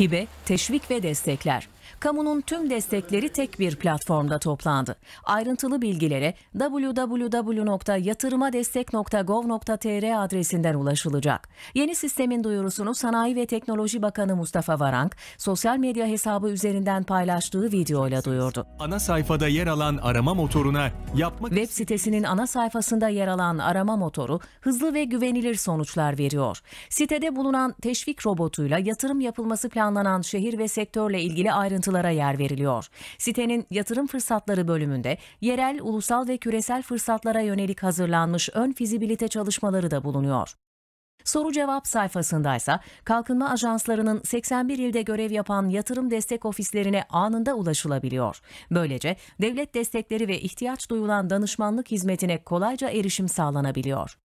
hibe, teşvik ve destekler. Kamunun tüm destekleri tek bir platformda toplandı. Ayrıntılı bilgilere www.yatırımadestek.gov.tr adresinden ulaşılacak. Yeni sistemin duyurusunu Sanayi ve Teknoloji Bakanı Mustafa Varank sosyal medya hesabı üzerinden paylaştığı videoyla duyurdu. Ana sayfada yer alan arama motoruna yapmak Web sitesinin ana sayfasında yer alan arama motoru hızlı ve güvenilir sonuçlar veriyor. Sitede bulunan teşvik robotuyla yatırım yapılması planlanan şehir ve sektörle ilgili ayrıntılı ayrıntılara yer veriliyor. Sitenin yatırım fırsatları bölümünde yerel, ulusal ve küresel fırsatlara yönelik hazırlanmış ön fizibilite çalışmaları da bulunuyor. Soru cevap sayfasındaysa kalkınma ajanslarının 81 ilde görev yapan yatırım destek ofislerine anında ulaşılabiliyor. Böylece devlet destekleri ve ihtiyaç duyulan danışmanlık hizmetine kolayca erişim sağlanabiliyor.